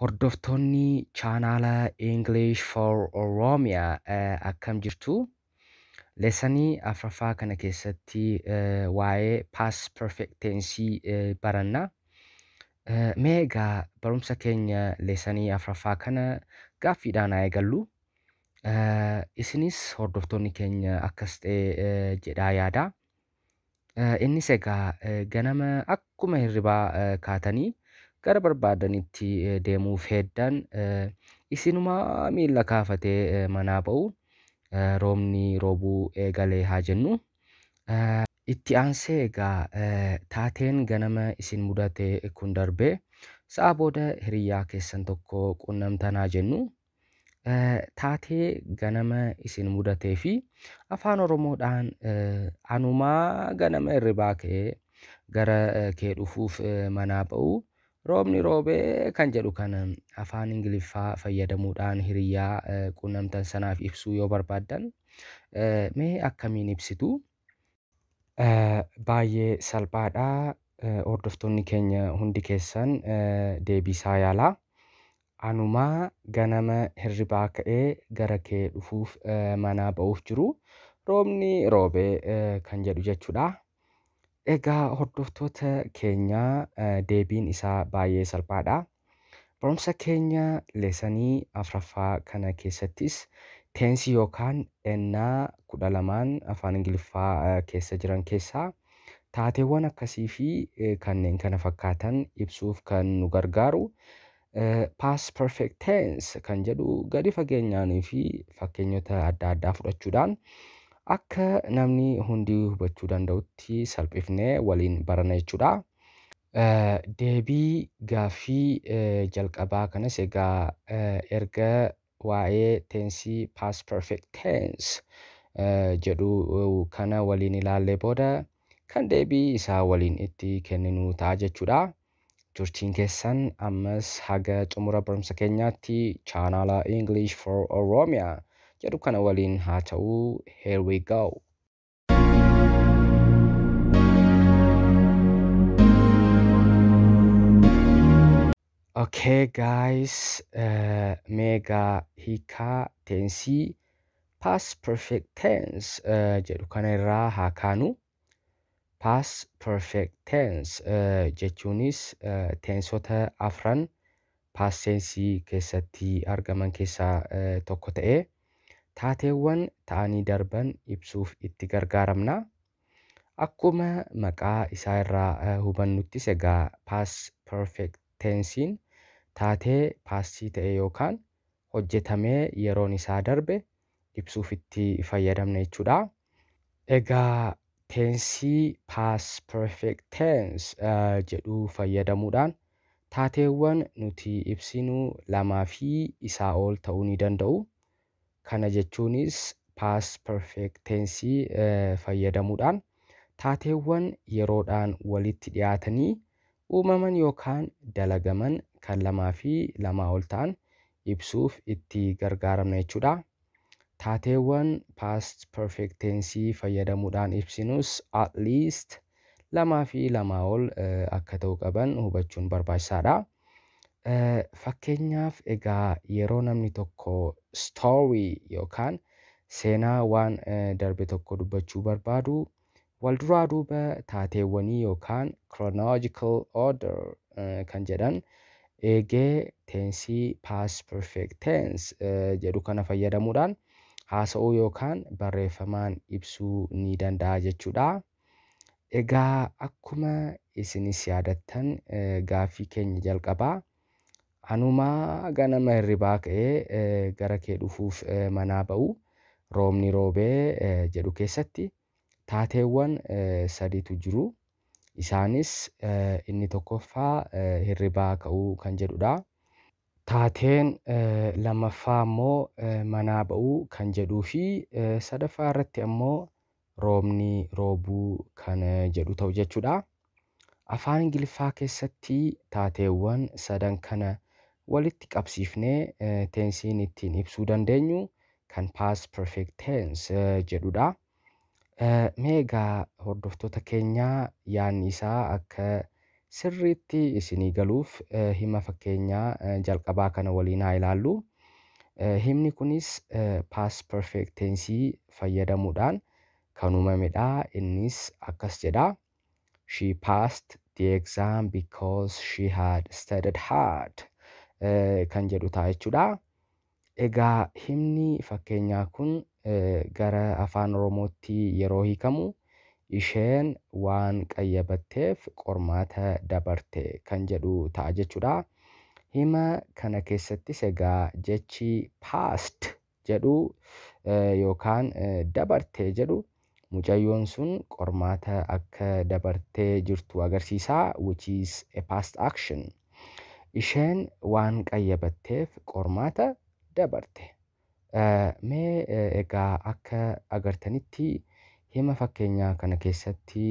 hordoftoonni chaanaala English for Oromia akkam jirtu? Leessanii afraffaa kana keessatti waa'ee past perfect tense baranna. Mee egaa barumsa keenya leessanii afraffaa kana gaaffiidhaan haa eegallu. Isinis hordoftoonni keenya akkas ta'e jedhaa yaada. Innis egaa ganama akkuma hirribaa kaatanii gara barbaadanitti eh, deemuuf heddaan eh, isinumaa miilla kaafatee eh, manaa ba'u roobni roobuu eegalee haa jennu. Itti aansee egaa taateen ganama isin mudate kun darbee sa'a booda hiriyaa keessan tokko qunnamtanaa jennu. Taatee ganama isin mudatee fi afaan oromoodhaan anumaa ganama irribaa ka'ee gara kee dhufuuf manaa ba'u roobni roobee kan jedhu kan afaan ingiliffaa fayyadamuudhaan hiriyyaa quunnamtan sanaaf ibsuu yoo barbaaddan mee akkamiin ibsitu baay'ee salphaadha hordoftoonni keenya hundi keessan deebiisaa yaala anumaa ganama hirribaa ka'ee gara kee dhufuuf manaa ba'uuf jiru roobni roobee kan jedhu jechuudha. Egaa hordoftoota keenyaa eh, deebiin isaa baay'ee salphaadha. Barumsa keenya lesanii afraffaa kana keessattis teensi yookaan ennaa kudha lamaan afaan ingiliffaa eh, keessa jiran keessaa taateewwan akkasii fi eh, kanneen kana fakkaatan ibsuuf kan nu gargaaru past perfect kan jedhu gadi fageenyaanii fi fakkeenyota adda addaa fudhachuudhaan akka namni hundi hubachuu danda'utti salphifnee waliin barana jechuudha. Deebii gaaffii jalqabaa kanas egaa erga waa'ee teensii past perfect tense jedhu kana waliin ilaallee booda kan deebii isaa waliin itti kenninu ta'a jechuudha. Turtiin keessan ammas haga xumura barumsa keenyaatti chaanaala English for Oromia jedhu kana waliin haa ta'uu here we go. Okay guys, eh, mega hiikaa teensii past perfect jedhu kana irraa haa kaanu. past perfect eh, jechuunis eh, teensota afran past tensii keessatti argaman keessaa tokko ta'ee e. taateewwan ta'anii darban ibsuuf itti gargaaramna. Akkuma maqaa isaa irraa hubannuttis egaa paas perfektensiin taatee paasii ta'e yookaan hojjetamee yeroon isaa darbe ibsuuf itti fayyadamna jechuudha. Egaa teensii paas perfektens jedhu fayyadamuudhaan taateewwan nuti ibsinu lamaa fi isaa ol ta'uu ni danda'u. Kana jechuunis paas perfeektensii fayyadamuudhaan taateewwan yeroodhaan walitti dhiyaatanii uumaman yookaan dalagaman kan lamaa fi lamaa ol ta'an ibsuuf itti gargaaramna jechuudha. Taateewwan paast perfeektensii fayyadamuudhaan ibsinus at liist lamaa fi lamaa ol akka ta'u qaban hubachuun barbaachisaadha. Eh, fakkeenyaaf egaa yeroo namni tokko 'Story' yookaan seenaa waan eh, darbe tokko dubbachuu barbaadu walduraa duuba taateewwanii yookaan chronological order eh, kan jedhan eegee teensii past perfect jedhu kana fayyadamuudhaan haasa'uu yookaan barreeffamaan ibsuu ni danda'a jechuudha. Egaa akkuma isinis yaadattan gaafii keenya jalqabaa Hanumaa ganama hirribaa ka'ee eh, gara kee dhufuuf eh, manaa ba'u roobni roobee eh, jedhu keessatti taateewwan sadiitu jiru. Isaanis inni tokkoffaa hirribaa ka'uu kan jedhudha. Taateen lammaffaa ammoo manaa ba'uu kan jedhuu fi sadaffaa irratti ammoo roobni roobuu kan jedhu ta'u jechuudha. Afaan Ingiliffaa keessatti taateewwan sadan kana walitti qabsiifnee eh, teensiin ittiin ibsuu dandeenyu kan pass perfect tense eh, jeduda. Eh, mega hordoftoota keenyaa yaadni isaa seriti sirriitti isinii hima fakkeenyaa jalqabaa kana walina haa ilaallu. Himni kunis paas perfect tensii fayyadamuudhaan kan uumamedha. enis akas jeda She passed the exam because she had studied hard. Eh, kan jedhu taa jechuudha. Egaa himni fakkeenyaa kun eh, gara afaan Oromootti yeroo hiikamu isheen waan qayyabatteef qormaata dabarte kan jedhu ta'a jechuudha. Hima kana keessattis egaa jechi past jedhu eh, yookaan dabarte jedhu mucayyoon sun qormaata akka dabartee jirtu agarsiisa which past action. isheen waan qayyabatteef qormaata dabarte. Mee egaa akka agartanitti hima fakkeenyaa kana keessatti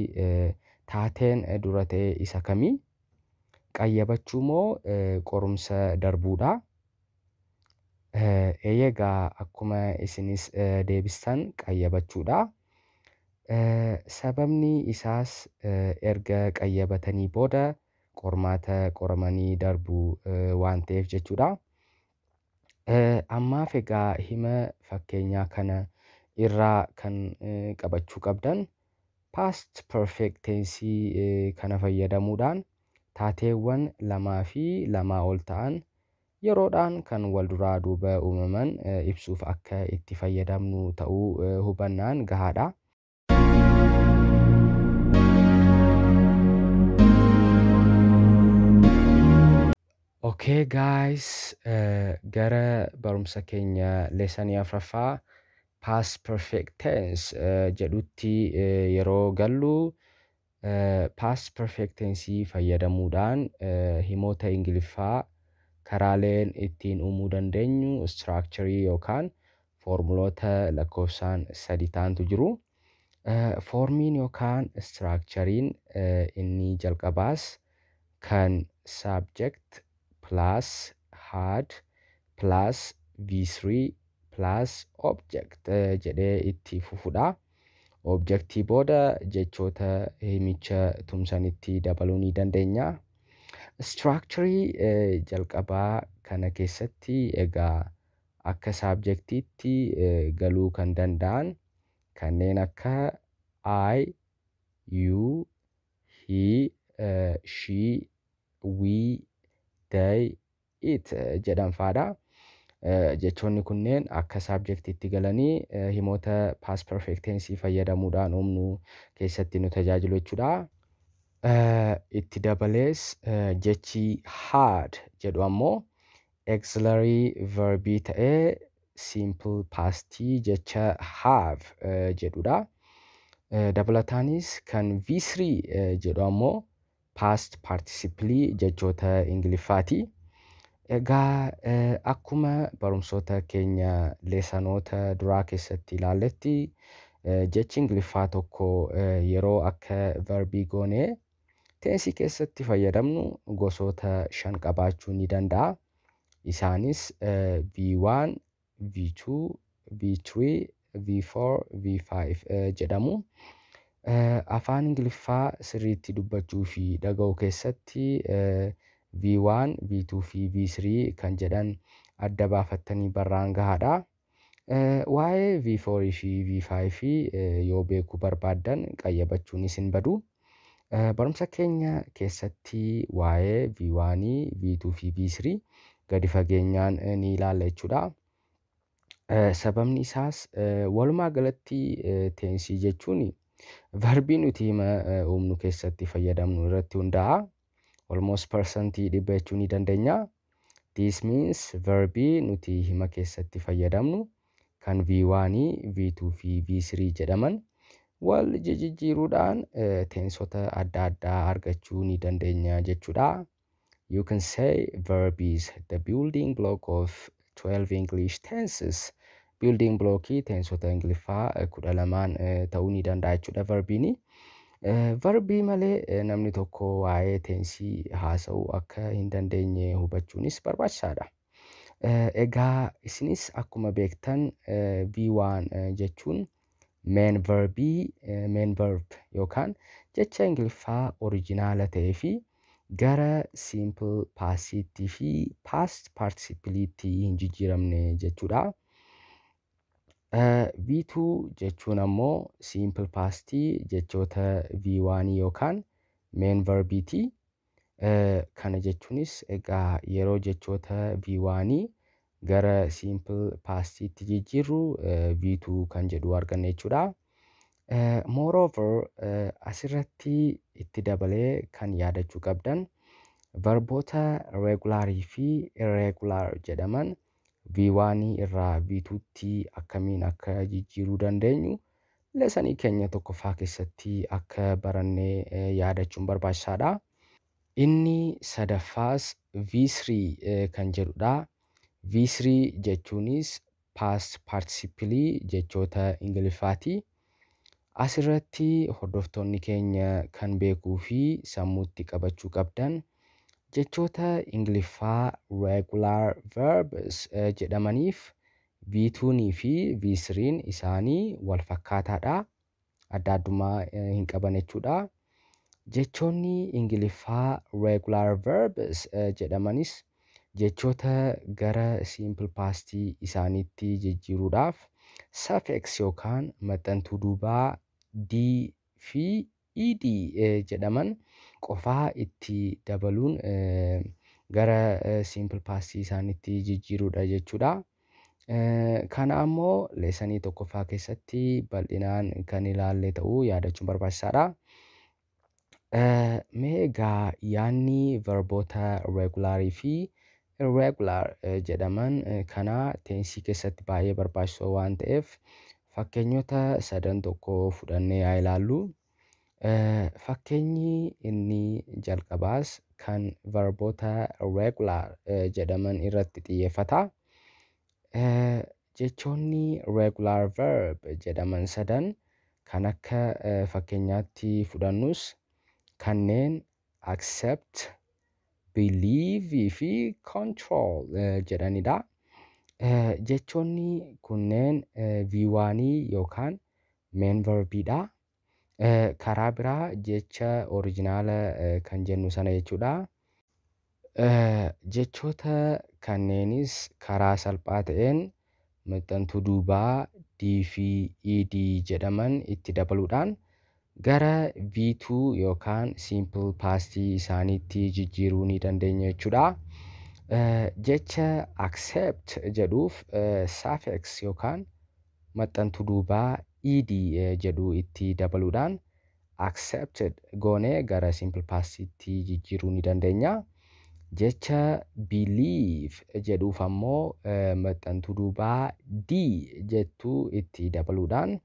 taateen dura ta'e isa kamii qayyabachuu moo qorumsa darbuudhaa? Eeyegaa akkuma isinis deebistan qayyabachuudha. Sababni isaas erga qayyabatanii booda qormaata qoramanii darbu eh, waan ta'eef jechuudha. Eh, Ammaaf egaa hima fakkeenyaa kana irraa kan eh, qabachuu qabdan past perfect kana fayyadamuudhaan taateewwan lamaa fi lamaa ol ta'an yeroodhaan kan wal duraa duuba uumaman ibsuuf akka itti fayyadamnu ta'uu hubannaan gahaadha. Ok guys, eh, gara barumsa keenya leesanii afraffaa past eh, jedhutti eh, yeroo gallu uh, past fayyadamuudhaan himoota ingiliffaa karaaleen ittiin uumuu dandeenyu structurii yookaan foormuloota lakkoofsaan sadi taantu jiru. foormiin yookaan structuriin inni jalqabaas kan subject had v3 object jedhee itti fufudha. Objectii booda jechoota himicha tumsanitti dabaluu ni dandeenya. Structurii e, jalqabaa kana keessatti egaa akka saabjektiitti e, galuu kan danda'an kanneen akka I, U, he, e, she, da'iit jedhanfaadha. Jechoonni kunneen akka itti galanii himoota paas perfeektensii fayyadamuudhaan humnu keessatti nu tajaajilu jechuudha. Itti dabalees jechi hard jedhu ammoo auxiliary verbii ta'ee simple paastii jecha have jedhudha. Dabalataanis kan visrii jedhu ammoo past participle jechoota Ingiliffaati. Egaa akkuma barumsoota keenya leessanoota duraa keessatti ilaalletti jechi Ingiliffaa tokko yeroo akka verbii goonee teessii keessatti fayyadamnu gosoota shan qabaachuu ni danda'a. Isaanis V1, V2, V3, V4, V5 jedhamu. afaan ingiliffaa sirriitti dubbachuu fi dhaga'u keessatti V1, V2 fi V3 kan jedhan adda baafattanii barraan gahaadha. Waa'ee V4 fi V5 yoo beekuu barbaaddan qayyabachuun isin badu. Barumsa keenya keessatti waa'ee V1, V2 fi V3 gadi fageenyaan ni ilaalla jechuudha. Sababni isaas walumaa galatti teensii jechuun Varbi nuti humnu eh, keessatti fayyadamnu irratti hundaa'a. Almost percentii dhibba jechuu ni dandeenya. This means verbii nuti hima keessatti fayyadamnu kan V1, V2 fi V3 jedhaman wal jijjiiruudhaan eh, teensota adda addaa argachuu ni dandeenya jechuudha. You can say verb is the building block of 12 English tenses. Building block teensota Ingiliffaa e, kuda lamaan e, ta'uu ni danda'a jechuudha varbiini. Varbii malee namni tokko waa'ee teensii haasa'uu akka hin dandeenye hubachuunis barbaachisaadha. Egaa e isinis akkuma beektan V1 jechuun main verb yookaan jecha Ingiliffaa orijinaala ta'ee fi gara simple paasiitti fi past participiitii hin jijjiiramne jechuudha. Biituu jechuun ammoo siimpil paastii jechoota viiwaanii yookaan meen varbiiti. Kana jechuunis egaa yeroo jechoota viiwaanii gara siimpil paastiitti jijjiirru biituu kan jedhu arganna jechuudha. Moreover asirratti itti dabalee kan yaadachuu qabdan verboota reegulaarii fi irreegular jedhaman viiwaanii irraa bituutti akkamiin akka jijjiiruu dandeenyu lesanii keenya tokkoffaa keessatti akka barannee eh, yaadachuun barbaachisaadha. Inni sadaffaas viisirii eh, kan jedhudha. Viisirii jechuunis paast paartisipilii jechoota ingiliffaati. Asirratti hordoftoonni keenya kan beekuu fi sammuutti qabachuu qabdan jechoota Ingiliffaa regular verbs eh, jedhamaniif v fi v isaanii wal fakkaataadha. Adda addummaa eh, hin qaban jechuudha. Jechoonni Ingiliffaa regular verbs eh, jedhamanis jechoota gara simple paastii isaaniitti jijjiiruudhaaf suffix yookaan maxxantuu duubaa d fi ed jedhaman qofaa itti dabaluun gara siimpil paastii isaanitti jijjiiruudha jechuudha. Kana ammoo leessanii tokkoffaa keessatti bal'inaan kan ilaalle ta'uu yaadachuun barbaachisaadha. Mee egaa yaadni verboota reegulaarii fi irreegular jedhaman kana teensii keessatti baay'ee barbaachisoo waan ta'eef fakkeenyota sadan tokko fudhannee haa ilaallu. Eh, Fakkeenyi inni jalqabaas kan varboota 'regular' eh, jedhaman irratti xiyyeeffata. Eh, jechoonni 'regular verb' jedhaman sadan kan akka fakkeenyaatti fudhannus kanneen 'accept', 'believe' fi 'control' jedhanidha. Jechoonni kunneen v yookaan 'meen verbiidha' karaa biraa jecha orijinaala kan jennu sana jechuudha. Jechoota kanneenis karaa salphaa ta'een maxxantuu duubaa D fi ED jedhaman itti dabaluudhaan gara V2 yookaan simple paastii isaaniitti jijjiiruu ni dandeenya jechuudha. Jecha accept jedhuuf suffix yookaan maxxantuu duubaa ed e jedhu itti dabaluudhaan accepted goonee gara simple passiitti jijjiiruu ni dandeenya. Jecha believe jedhuuf ammoo e, maxxantuu duubaa d jettu itti dabaluudhaan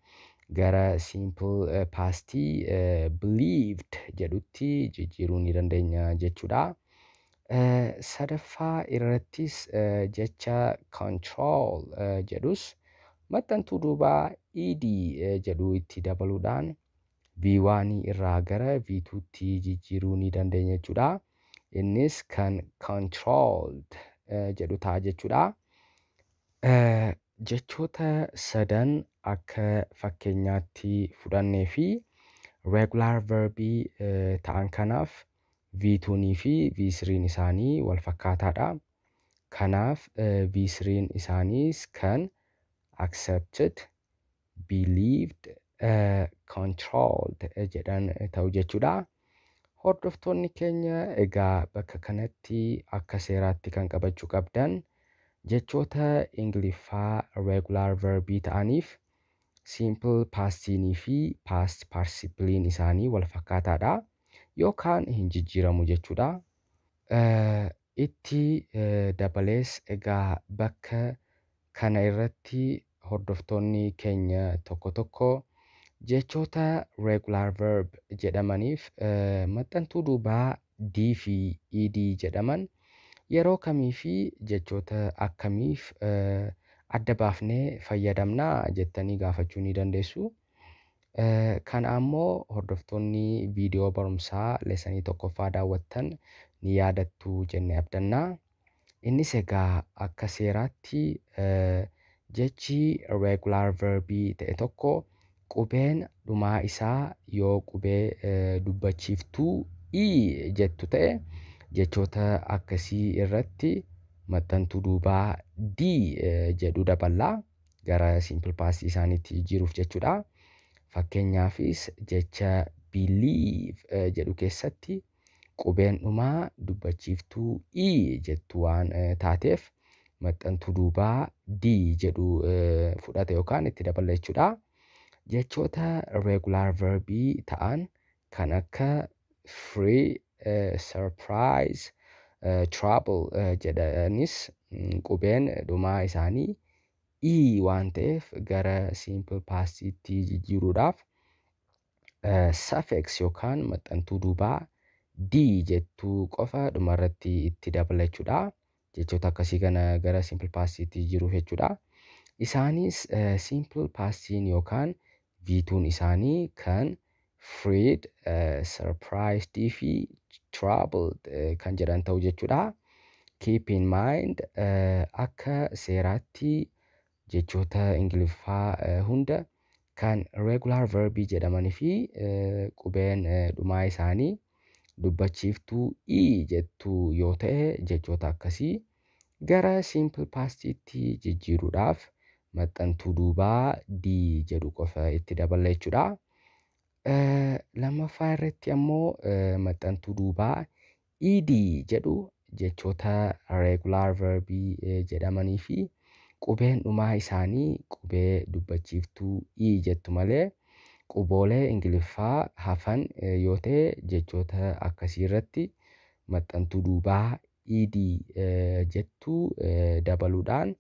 gara simple e, paastii believed jedhutti jijjiiruu ni dandeenya jechuudha. Sadaffaa irrattis jecha control jedhus maxxantuu duubaa ED jedhu itti dabaluudhaan V1 irraa gara V2tti jijjiiruu ni dandeenya jechuudha. Innis kan controlled jedhu ta'a jechuudha. Jechoota sadan akka fakkeenyaatti fudhannee fi regular verbii ta'an kanaaf V2 fi V3 isaanii wal fakkaataadha. Kanaaf V3 isaaniis kan akseepted,biliived, koontirooled jedhan ta'u jechuudha. Hordoftoonni keenya egaa bakka kanatti akka seeraatti kan qabachuu qabdan jechoota ingiliffaa regular verbii ta'aniif simple paastinii fi paast paarsibiliin isaanii wal fakkaataadha yookaan hin jijjiiramu jechuudha. Itti dabalees egaa bakka kana irratti hordoftoonni keenya tokko tokko jechoota regular verb jedhamaniif e, maxxantuu duubaa D fi e jedhaman yeroo kamii fi jechoota akkamiif e, adda baafnee fayyadamnaa jettanii gaafachuu ni dandeessu. Kana ammoo hordoftoonni viidiyoo barumsaa lesanii tokkoffaa daawwattan ni yaadattu jennee abdannaa. Innis egaa akka seeraatti Jechi regular verbii ta'e tokko qubeen dhumaa isaa yoo qubee eh, dubbachiiftuu 'E' jettu ta'e jechoota akkasii irratti maxxantuu duubaa d eh, jedhu daballaa gara simple past isaaniitti jiruuf jechuudha. Fakkeenyaafis jecha biliif eh, jedhu keessatti qubeen dhumaa dubbachiiftuu 'E' jettu waan taateef maxxantuu duubaa D jedhu fudhate yookaan itti dabala jechuudha. Jechoota regular verbii ta'an kan akka free, surprise, trouble jedhanis qubeen dhumaa isaanii E waan ta'eef gara simple pastitti jijjiiruudhaaf suffix yookaan maxxantuu duubaa D jettuu qofa dhumarratti itti dabalachuudha. jechoota akkasii kana gara simple passiitti jiru jechuudha. Isaanis eh, simple passiin yookaan viituun isaanii kan freed, eh, surprised fi eh, kan jedhan ta'u jechuudha. Keep in mind akka seeraatti jechoota Ingiliffaa hunda kan regular verb jedhamanii fi qubeen dhumaa isaanii dubbachiiftuu E jettuu yoo ta'e jechoota akkasii gara simple paastiitti jijjiiruudhaaf maxxantuu duubaa d jedhu qofa itti daballa jechuudha. Lammaffaa irratti ammoo maxxantuu duubaa ed jedhu jechoota regular verbii jedhamanii fi qubeen dhumaa isaanii qubee dubbachiiftuu E jettu malee Quboolee Ingiliffaa hafan yoo ta'e jechoota akkasii irratti maxxantuu duubaa idii jettu dabaluudhaan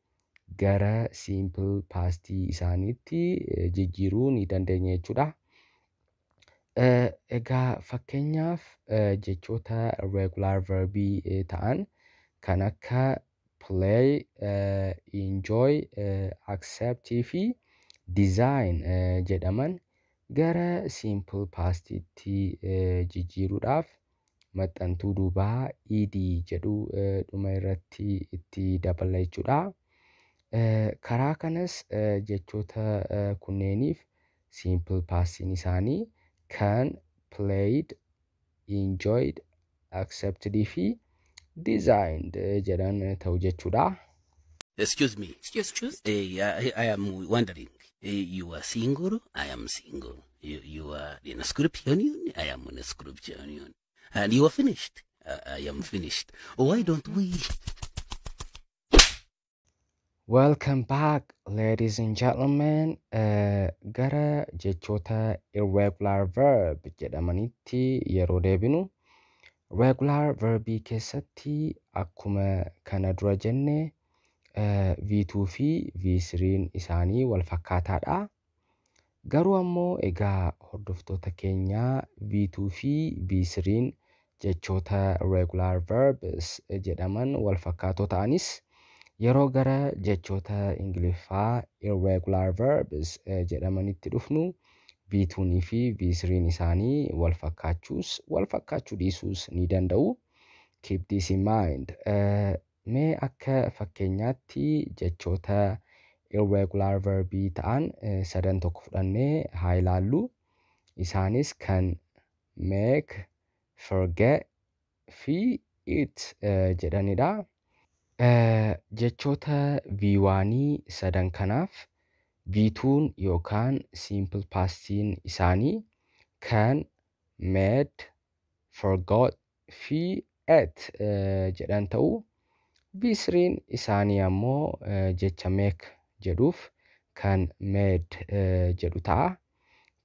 gara siimpil paastii isaaniitti jijjiiruu ni dandeenya jechuudha. Egaa fakkeenyaaf jechoota regular verbii ta'an kan akka play, enjoy, accept fi design jedhaman Gara simpil paastiitti jijjiiruudhaaf maxxantuu duubaa ED jedhu dhuma irratti itti dabala jechuudha. Karaa kanas jechoota kunneeniif simpil paastiin isaanii kan played, enjoyed, accepted fi designed jedhan ta'u jechuudha. Excuse me. Excuse, excuse. I, I am wondering. you are single, I am single. You, you are in a scripture union, I am in a scripture union. And you are finished, I, am finished. Oh, why don't we? Welcome back, ladies and gentlemen. Eh, gara jechoota irregular verb jedhamanitti yeroo deebinu regular verbii keessatti akkuma kana dura jennee vituu eh, fi v isaanii wal fakkaataadha. Garuu ammoo egaa hordoftoota keenyaa V2 fi v jechoota verbs jedhaman wal fakkaatoo ta'anis yeroo gara jechoota ingiliffaa irregular verbs eh, jedhamanitti dhufnu V2 fi v isaanii wal fakkaachuus wal fakkaachuu dhiisuus ni danda'u. Keep this in mind. Eh, Mee akka fakkeenyaatti jechoota irregular verbii ta'an sadan tokko fudhannee haa ilaallu. Isaanis kan meek, forget fi it jedhanidha. Jechoota viiwaanii sadan kanaaf viituun yookaan simple paastiin isaanii kan made, forgot fi ate jedhan ta'u bisriin isaanii ammoo eh, jecha meek jedhuuf kan meed eh, jedhu ta'a.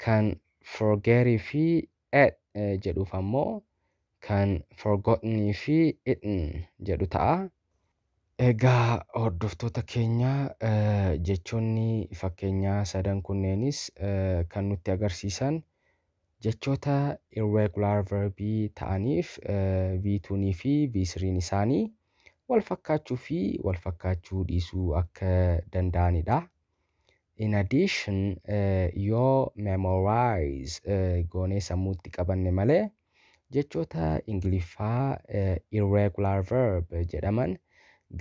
Kan forgerii fi ed eh, jedhuuf ammoo kan 'forgotnii fi itn jedhu ta'a. Egaa hordoftoota keenya jechoonni fakkeenyaa sadan kunneenis kan nutti agarsiisan jechoota irregular verbii ta'aniif biituunii fi bisriin isaanii wal fakkaachuu fi wal fakkaachuu dhiisuu akka danda'anidha. In addition yoo memorize goonee sammuutti qabanne malee jechoota ingiliffaa irregular verb jedhaman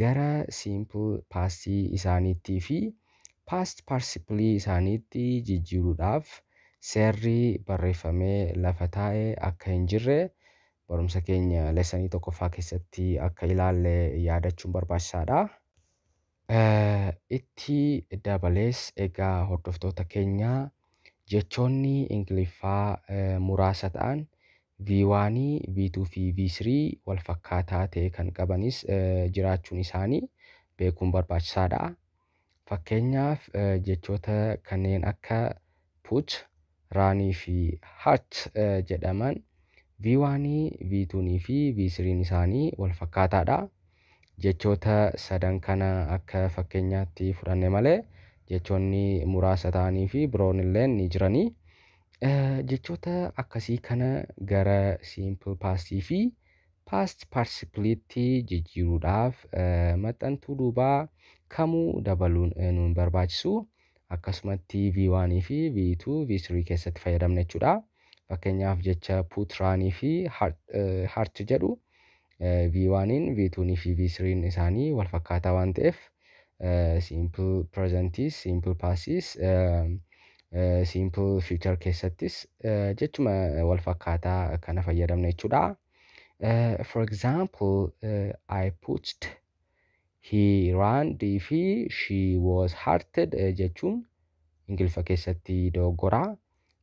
gara simple past isaaniittii fi past participle isaaniitti jijjiiruudhaaf seerri barreeffamee lafa taa'ee akka hin jirre barumsa keenya leessanii tokkoffaa keessatti akka ilaalle yaadachuun barbaachisaadha. Itti dabalees egaa hordoftoota keenya jechoonni ingiliffaa muraasa ta'an viiwaanii viituu fi viisirii wal fakkaataa ta'e kan qabanis jiraachuun isaanii beekuun barbaachisaadha. Fakkeenyaaf jechoota kanneen akka put, raanii fi haat jedhaman V1, V2 fi v isaanii wal fakkaataadha. Jechoota sadan kana akka fakkeenyaatti fudhanne malee jechoonni muraasa ta'anii fi biroon illee ni jiranii. Eh, jechoota akkasii kana gara simple paastii fi past participliitti jijjiiruudhaaf eh, maxxantuu duubaa kamuu dabaluun eh, nuun barbaachisu. Akkasumatti V1 fi V2 v keessatti fayyadamna jechuudha. fakkeenyaaf jecha puutiraanii fi haart jedhu v 1 v 2 fi v 3 isaanii wal fakkaataa waan ta'eef simple presentis simple passis simple future keessattis jechuma wal fakkaataa kana fayyadamna jechuudha. For example, I pushed, he ran fi she was hearted jechuun ingilfa keessatti doggoraa.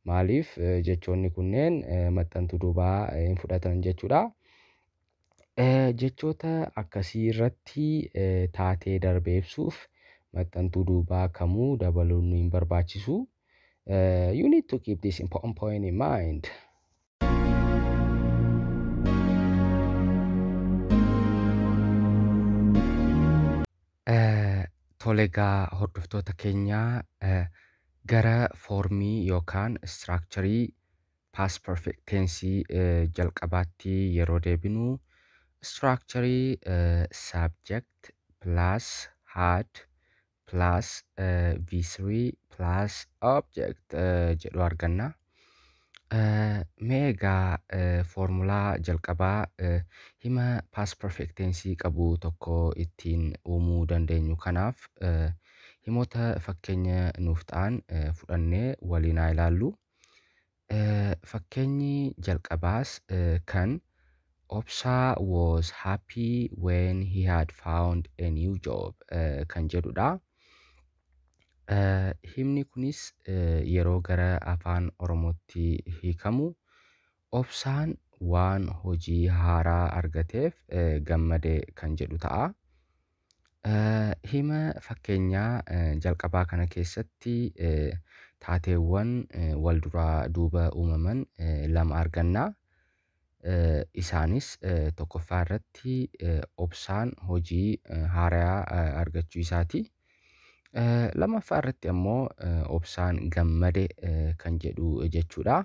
Maaliif eh, jechoonni kunneen eh, maxxantuu duubaa eh, hin fudhatan jechuudha. Jechoota akkasii irratti taatee darbe ibsuuf maxxantuu duubaa kamuu dabaluun nu hin barbaachisu. Tolegaa hordoftoota keenyaa gara foormii yookaan istiraakcharii paas perfekteensii jalqabaatti yeroo deebinu istiraakcharii saabjekt pilaas haad pilaas viisirii pilaas oobjekt jedhu arganna. Mee egaa foormulaa jalqabaa hima paas perfekteensii qabu tokko ittiin uumuu dandeenyu kanaaf himoota fakkeenya nuuf ta'an eh, fudhannee waliin haa ilaallu. Eh, fakkeenyi jalqabaas eh, kan Obsaa was happy when he found a new job kan jedhudha. Himni kunis yeroo gara afaan Oromootti hiikamu obsaan waan hojii haaraa argateef gammade kan jedhu ta'a. Hima fakkeenyaa jalqabaa kana keessatti taateewwan wal duraa duuba uumaman lama argannaa. Isaanis tokkoffaa irratti obsaan hojii haaraa argachuu isaati. Lammaffaa irratti ammoo obsaan gammade kan jedhu jechuudha.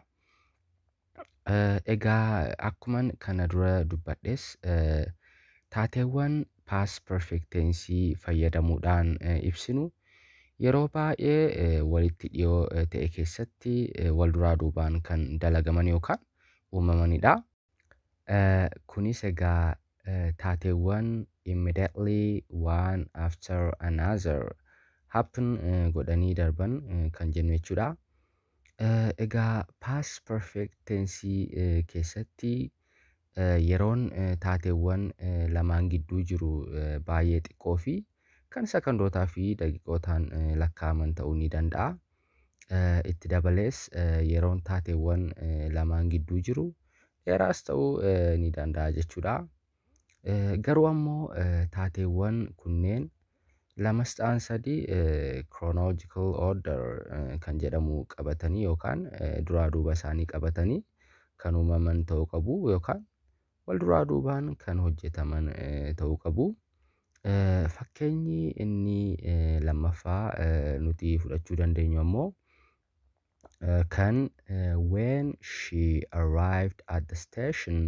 Egaa akkuman kana dura dubbadhees... taateewwan paas fayyadamuudhaan eh, ibsinu yeroo baay'ee eh, walitti dhiyoo eh, ta'e keessatti wal duraa duubaan kan dalagaman yookaan uumamanidha. Kunis egaa taateewwan immediately one after another happen godhanii darban kan jennu jechuudha. Egaa paas keessatti yeroon eh, taateewwan eh, lamaan gidduu jiru eh, baay'ee xiqqoo fi kan sakandootaa fi daqiiqootaan lakkaa'aman ta'uu ni danda'a. Itti dabalees yeroon taateewwan lamaan gidduu jiru dheeraas ta'uu ni danda'a jechuudha. Garuu ammoo taateewwan kunneen lamas ta'an sadi chronological order kan jedhamu qabatanii yookaan duraa duuba isaanii qabatanii kan uumaman ta'u qabu yookaan walduraa duubaan kan hojjetaman ta'uu qabu. Fakkeenyi inni lammaffaa nuti fudhachuu dandeenyu ammoo kan When she arrived at the station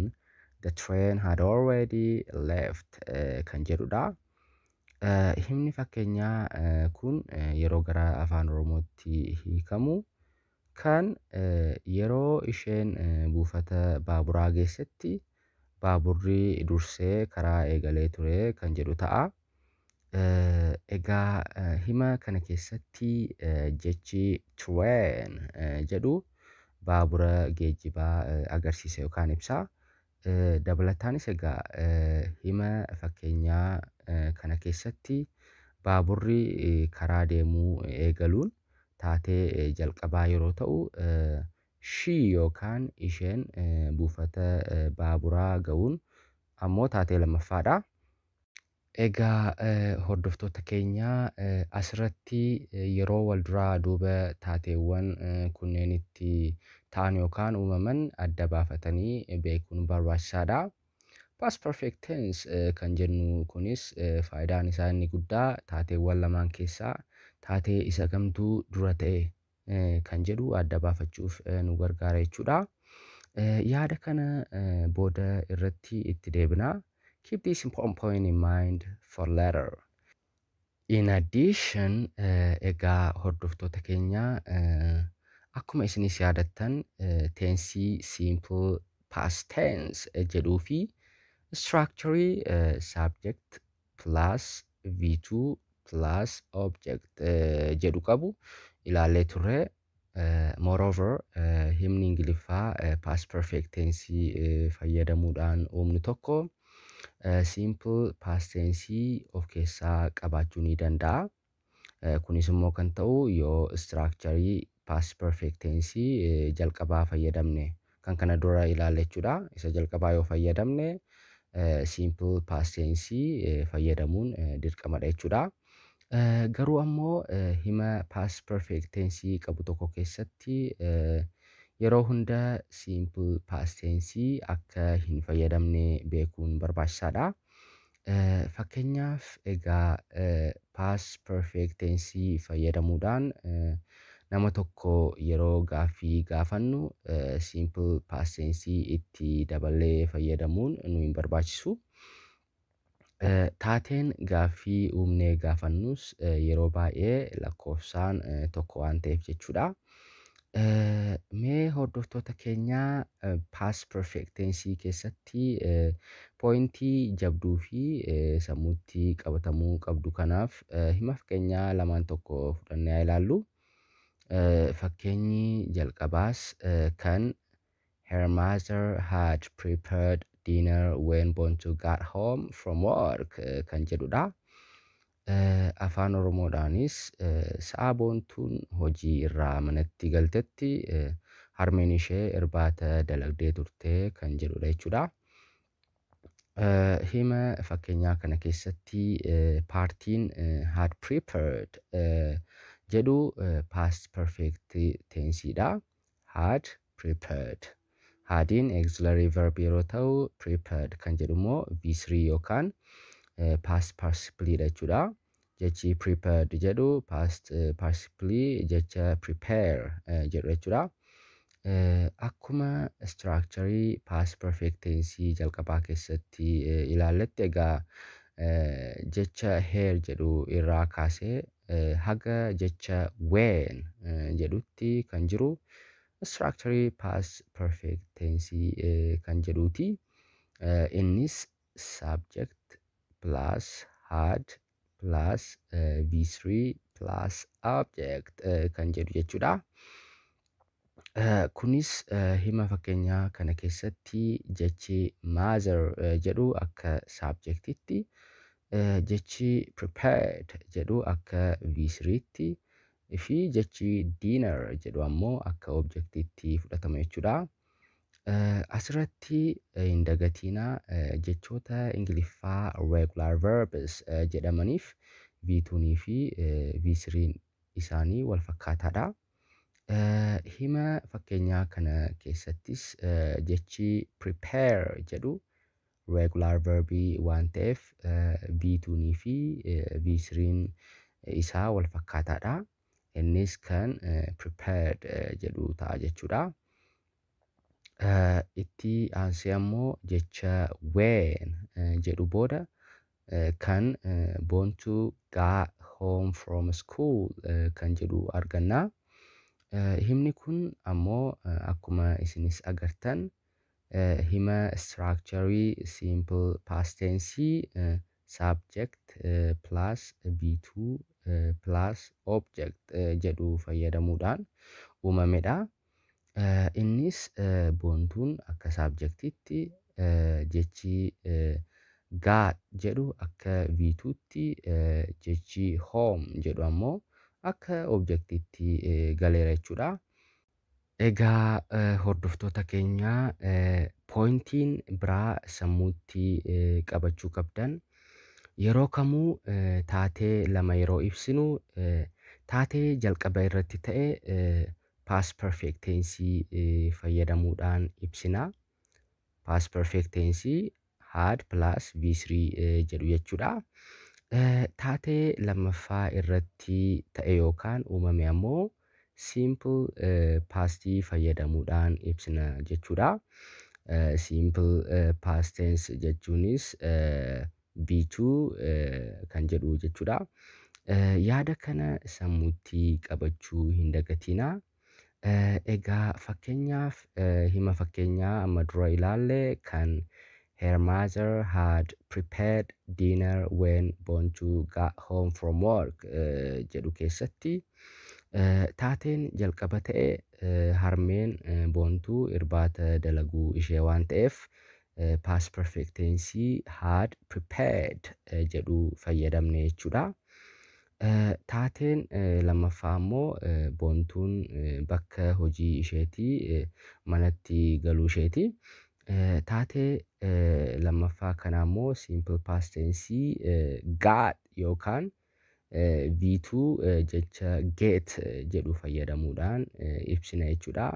the train had already left kan jedhudha. Himni fakkeenyaa kun yeroo gara afaan Oromootti hiikamu kan yeroo isheen buufata baaburaa geessetti baaburri dursee karaa eegalee ture kan jedhu ta'a. Egaa hima kana keessatti jechi "Train" jedhu baabura geejjibaa agarsiisa yookaan ibsa. Dabalataanis egaa hima fakkeenyaa kana keessatti baaburri karaa deemuu eegaluun taatee jalqabaa yeroo ta'u shii yookaan isheen buufata baaburaa ga'uun ammoo taatee lammaffaadha. Egaa hordoftoota keenya asirratti yeroo wal duraa duuba taateewwan kunneenitti ta'an yookaan uumaman adda baafatanii beekuun barbaachisaadha. Past perfect tense kan jennu kunis faayidaan isaa inni guddaa taateewwan lamaan keessaa taatee isa kamtuu dura ta'e kan jedhu adda baafachuuf nu gargaara jechuudha. Yaada kana booda irratti itti deebina. Keep this important point in mind for later. In addition egaa hordoftoota keenyaa akkuma isinis yaadattan teensii simple past tense jedhuu fi structure subject plus v2 plus object jedhu qabu. ilaallee turre. Euh, moreover himni euh, ingiliffaa eh, past perfect eh, fayyadamuudhaan umnu tokko eh, simple past of keessaa qabaachuu ni danda'a. Kunis immoo kan ta'u yoo structurii past perfect e jalqabaa fayyadamne kan kana dura ilaallechuudha. Isa jalqabaa yoo fayyadamne simple past fayyadamuun dirqamadha jechuudha. Eh, Garuu ammoo eh, hima paas qabu tokko keessatti eh, yeroo hunda siimpil paastensii akka hin fayyadamne beekuun barbaachisaadha. Fakkeenyaaf egaa paas fayyadamuudhaan nama tokko yeroo gaaffii gaafannu siimpil paastensii itti daballee fayyadamuun nu hin barbaachisu. Taateen gaaffii humnee gaafannus yeroo baay'ee lakkoofsaan tokko waan ta'eef jechuudha. Mee hordoftoota keenyaa paas perfect keessatti poointii jabduu fi sammuutti qabatamuu qabdu kanaaf hima fakkeenyaa lamaan tokko fudhannee haa ilaallu. Fakkeenyi jalqabaas kan Hermaazer mother had prepared dinner when Bonchu got home from work kan jedhudha. Afaan Oromoodhaanis sa'a boontuun hojii irraa manatti galtetti harmeen ishee irbaata dalagdee turtee kan jedhudha jechuudha. Hima fakkeenyaa kana keessatti paartiin had prepared jedhu past perfect tensiidha. Had prepared. Haadiin auxiliary yeroo ta'u prepared kan jedhu immoo v yookaan past jechuudha. Jechi prepared jedhu past participle jecha prepare jedhu jechuudha. Akkuma structurii past perfect jalqabaa keessatti ilaalletti egaa jecha here jedhu irraa kaasee haga jecha when jedhutti kan jiru structuring past perfect tense eh, kan jedhuti. Eh, Innis subject plus had plus eh, v plus object kan jedhu jechuudha. Kunis hima fakkeenyaa kana keessatti jechi mother jedhu akka subjectitti jechi prepared jedhu akka v Fi jechi diinar jedhu ammoo akka objektiitti fudhatama jechuudha. Eh, asirratti eh, hin dagatinaa eh, jechoota ingiliffaa regular verbs jedhamaniif Viituunii fi Visiriin isaanii wal fakkaataadha. Hima fakkeenyaa kana keessattis jechi prepare jedhu regular verbii waan ta'eef v fi Visiriin isaa wal fakkaataadha. innis kan prepared jedhu ta'a jechuudha. Itti aansee ammoo jecha when jedhu booda kan born to home from school kan jedhu arganna. Himni kun ammoo akkuma isinis agartan hima structurii simple past tensii subject plus be to plas object eh, jedhu fayyadamuudhaan uumamedha. Eh, innis eh, boontuun akka saabjektiitti jechi gaad jedhu akka viituutti jechi home jedhu ammoo akka objektiitti galeera jechuudha. Egaa hordoftoota keenyaa pooyintiin biraa sammuutti qabachuu qabdan Yeroo kamuu taatee lama yeroo ibsinu taatee jalqaba irratti ta'e paas perfektensii fayyadamuudhaan ibsina. Paas perfektensii haad pilaas viisrii jedhu jechuudha. Taatee lammaffaa irratti ta'e yookaan uumame ammoo siimpil paastii fayyadamuudhaan ibsina jechuudha. Siimpil paast jechuunis biichuu kan jedhu jechuudha. Yaada kana sammuutti qabachuu hin dagatina Egaa fakkeenyaaf hima fakkeenyaa amma dura ilaalle kan her mother had prepared dinner when Boonchuu got home from work jedhu keessatti taateen jalqaba ta'e harmeen bontuu irbaata dalaguu ishee waan ta'eef paas perfekteensii haad piripeered jedhuu fayyadamne jechuudha. Taateen lammaffaa immoo boontuun bakka hojii isheetii manatti galuu isheeti. Taatee lammaffaa kanaa immoo siimpil paast teensii gaad yookaan viituu jecha geet jedhu fayyadamuudhaan ibsina jechuudha.